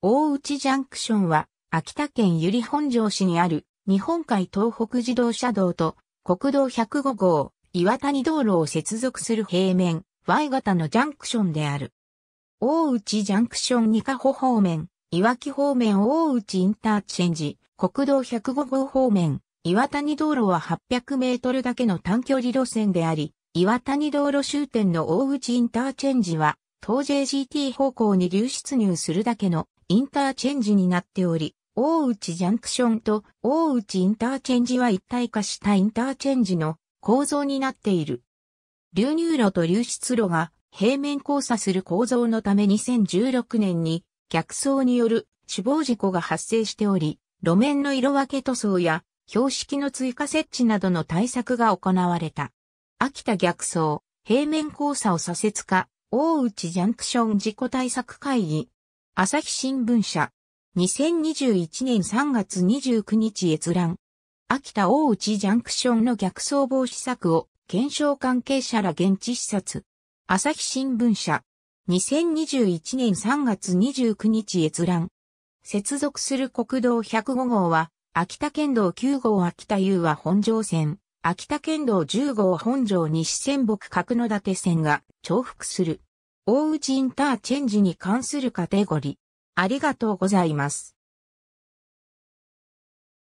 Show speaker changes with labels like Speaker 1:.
Speaker 1: 大内ジャンクションは、秋田県由利本荘
Speaker 2: 市にある、日本海東北自動車道と、国道105号、岩谷道路を接続する平面、Y 型のジャンクションである。大内ジャンクション二カホ方面、岩木方面大内インターチェンジ、国道105号方面、岩谷道路は800メートルだけの短距離路線であり、岩谷道路終点の大内インターチェンジは、東 JGT 方向に流出入するだけのインターチェンジになっており、大内ジャンクションと大内インターチェンジは一体化したインターチェンジの構造になっている。流入路と流出路が平面交差する構造のため2016年に逆走による死亡事故が発生しており、路面の色分け塗装や標識の追加設置などの対策が行われた。秋田逆走、平面交差を左折化、大内ジャンクション事故対策会議、朝日新聞社。2021年3月29日閲覧。秋田大内ジャンクションの逆走防止策を検証関係者ら現地視察。朝日新聞社。2021年3月29日閲覧。接続する国道105号は、秋田県道9号秋田優和本庄線、秋田県道10号本庄西線北角立線が重複する。大内インターチェンジに関
Speaker 1: するカテゴリー。ありがとうございます。